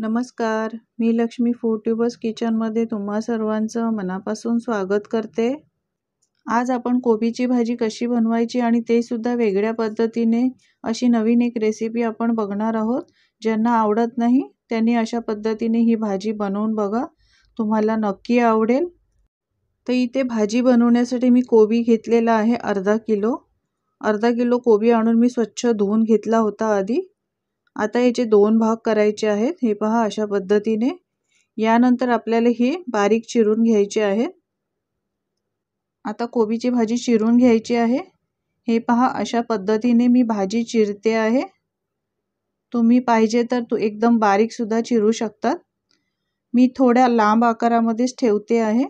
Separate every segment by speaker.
Speaker 1: नमस्कार मी Lakshmi food tubers किचनमध्ये तुम्हा सर्वांचं मनापासून स्वागत करते आज आपण कोबीची भाजी कशी बनवायची आणि ते सुद्धा वेगळ्या पद्धतीने अशी नवीन एक रेसिपी आपण बघणार आहोत ज्यांना आवडत नाही त्यांनी अशा पद्धतीने ही भाजी बनवून बघा तुम्हाला नक्की आवडेल तर इथे भाजी बनवण्यासाठी मी कोबी घेतलेला आहे अर्धा किलो अर्धा किलो कोबी आणून मी स्वच्छ धुवून घेतला होता आधी आता याचे दोन भाग करायचे आहेत हे पहा अशा पद्धतीने यानंतर आपल्याला हे बारीक चिरून घ्यायचे आहे आता कोबीची भाजी चिरून घ्यायची आहे हे पहा अशा पद्धतीने मी भाजी चिरते आहे तुम्ही पाहिजे तर तू एकदम बारीकसुद्धा चिरू शकतात मी थोड्या लांब आकारामध्येच ठेवते आहे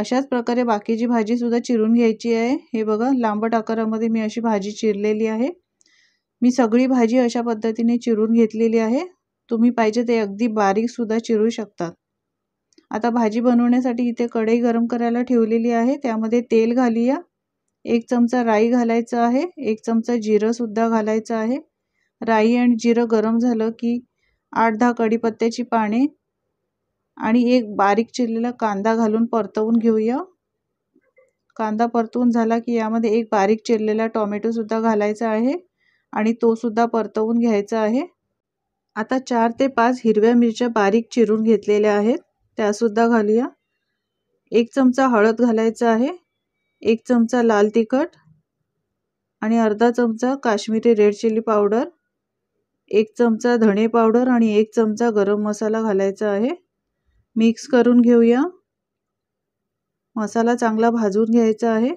Speaker 1: अशाच प्रकारे बाकीची भाजीसुद्धा चिरून घ्यायची आहे हे बघा लांबट आकारामध्ये मी अशी भाजी चिरलेली आहे मी सगळी भाजी अशा पद्धतीने चिरून घेतलेली आहे तुम्ही पाहिजे ते अगदी बारीकसुद्धा चिरू शकतात आता भाजी बनवण्यासाठी इथे कढई गरम करायला ठेवलेली आहे त्यामध्ये तेल घालूया एक चमचा राई घालायचं आहे एक चमचा जिरंसुद्धा घालायचं आहे राई आणि जिरं गरम झालं की आठ दहा कढीपत्त्याची पाने आणि एक बारीक चिरलेला कांदा घालून परतवून घेऊया कांदा परतवून झाला की यामध्ये एक बारीक चिरलेला टॉमॅटोसुद्धा घालायचा आहे आणि तो सुद्धा परतवून घ्यायचा आहे आता चार ते पाच हिरव्या मिरच्या बारीक चिरून घेतलेल्या आहेत त्यासुद्धा घालूया एक चमचा हळद घालायचा आहे एक चमचा लाल तिखट आणि अर्धा चमचा काश्मीरी रेड चिली पावडर एक चमचा धणे पावडर आणि एक चमचा गरम मसाला घालायचा आहे मिक्स करून घेऊया मसाला चांगला भाजून घ्यायचा आहे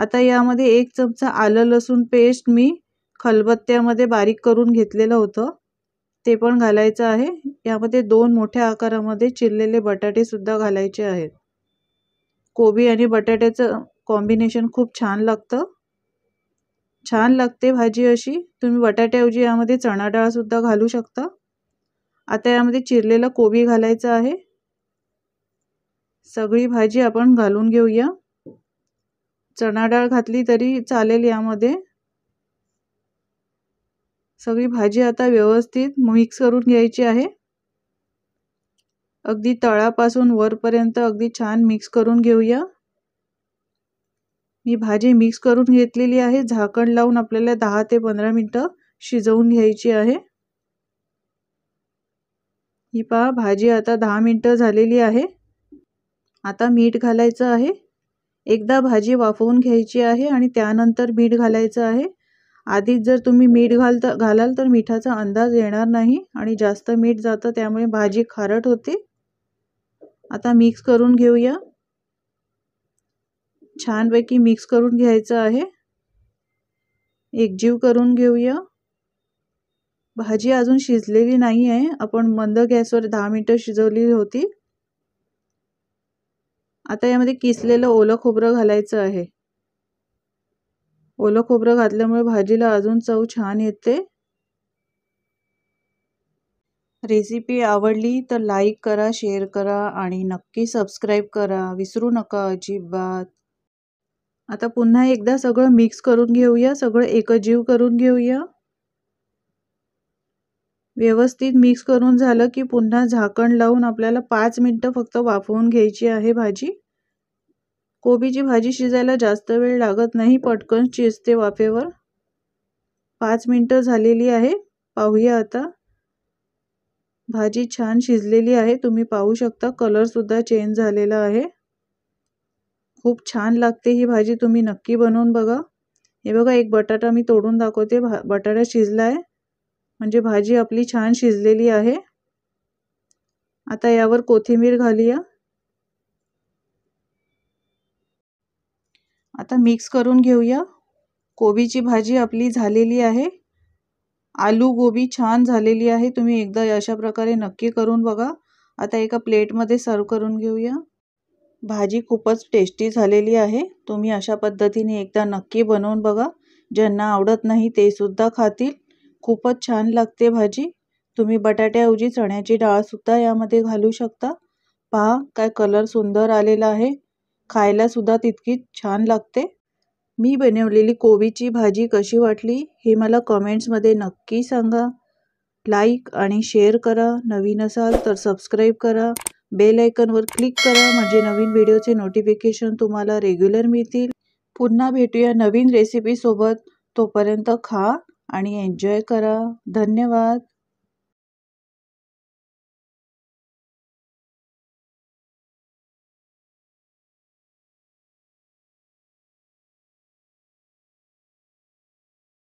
Speaker 1: आता यामध्ये एक चमचा आलं लसूण पेस्ट मी खलबत्त्यामध्ये बारीक करून घेतलेलं होतं ते पण घालायचं आहे यामध्ये दोन मोठ्या आकारामध्ये चिरलेले बटाटेसुद्धा घालायचे आहेत कोबी आणि बटाट्याचं कॉम्बिनेशन खूप छान लागतं छान लागते भाजी अशी तुम्ही बटाट्याऐवजी यामध्ये चणा डाळसुद्धा घालू शकता आता यामध्ये चिरलेला कोबी घालायचा आहे सगळी भाजी आपण घालून घेऊया चणा डाळ घातली तरी चालेल यामध्ये सगळी भाजी आता व्यवस्थित मिक्स करून घ्यायची आहे अगदी तळापासून वरपर्यंत अगदी छान मिक्स करून घेऊया मी भाजी मिक्स करून घेतलेली आहे झाकण लावून आपल्याला दहा ते पंधरा मिनटं शिजवून घ्यायची आहे ही पहा भाजी आता दहा मिनटं झालेली आहे आता मीठ घालायचं आहे एकदा भाजी वाफवून घ्यायची आहे आणि त्यानंतर मीठ घालायचं आहे आधीच जर तुम्ही मीठ घालता घालाल तर मिठाचा अंदाज येणार नाही आणि जास्त मीठ जातं त्यामुळे भाजी खारट होते आता मिक्स करून घेऊया छानपैकी मिक्स करून घ्यायचं आहे एकजीव करून घेऊया भाजी अजून शिजलेली नाही आहे आपण मंद गॅसवर दहा मिनटं शिजवली होती आता यामध्ये किसलेलं ओलं खोबरं घालायचं आहे ओलं खोबरं घातल्यामुळे भाजीला अजून चव छान येते रेसिपी आवडली तर लाईक करा शेअर करा आणि नक्की सबस्क्राईब करा विसरू नका अजिबात आता पुन्हा एकदा सगळं मिक्स करून घेऊया सगळं एकजीव करून घेऊया व्यवस्थित मिक्स करून झालं की पुन्हा झाकण लावून आपल्याला पाच मिनटं फक्त वाफवून घ्यायची आहे भाजी कोबीची भाजी शिजायला जास्त वेळ लागत नाही पटकन शिजते वाफेवर पाच मिनटं झालेली आहे पाहूया आता भाजी छान शिजलेली आहे तुम्ही पाहू शकता कलरसुद्धा चेंज झालेला आहे खूप छान लागते ही भाजी तुम्ही नक्की बनवून बघा हे बघा एक बटाटा मी तोडून दाखवते भा बटाटा शिजला आहे म्हणजे भाजी आपली छान शिजलेली आहे आता यावर कोथिंबीर घालूया आता मिक्स करून घेऊया कोबीची भाजी आपली झालेली आहे आलू गोबी छान झालेली आहे तुम्ही एकदा अशा प्रकारे नक्की करून बघा आता एका प्लेटमध्ये सर्व करून घेऊया भाजी खूपच टेस्टी झालेली आहे तुम्ही अशा पद्धतीने एकदा नक्की बनवून बघा ज्यांना आवडत नाही ते सुद्धा खातील खूपच छान लागते भाजी तुम्ही बटाट्याऐवजी चण्याची डाळसुद्धा यामध्ये घालू शकता पहा काय कलर सुंदर आलेला आहे खायलासुद्धा तितकीच छान लागते मी बनवलेली कोबीची भाजी कशी वाटली हे मला कमेंट्समध्ये नक्की सांगा लाईक आणि शेअर करा नवीन असाल तर सबस्क्राईब करा बेल आयकनवर क्लिक करा म्हणजे नवीन व्हिडिओचे नोटिफिकेशन तुम्हाला रेग्युलर मिळतील पुन्हा भेटूया नवीन रेसिपीसोबत तोपर्यंत खा आणि एन्जॉय करा धन्यवाद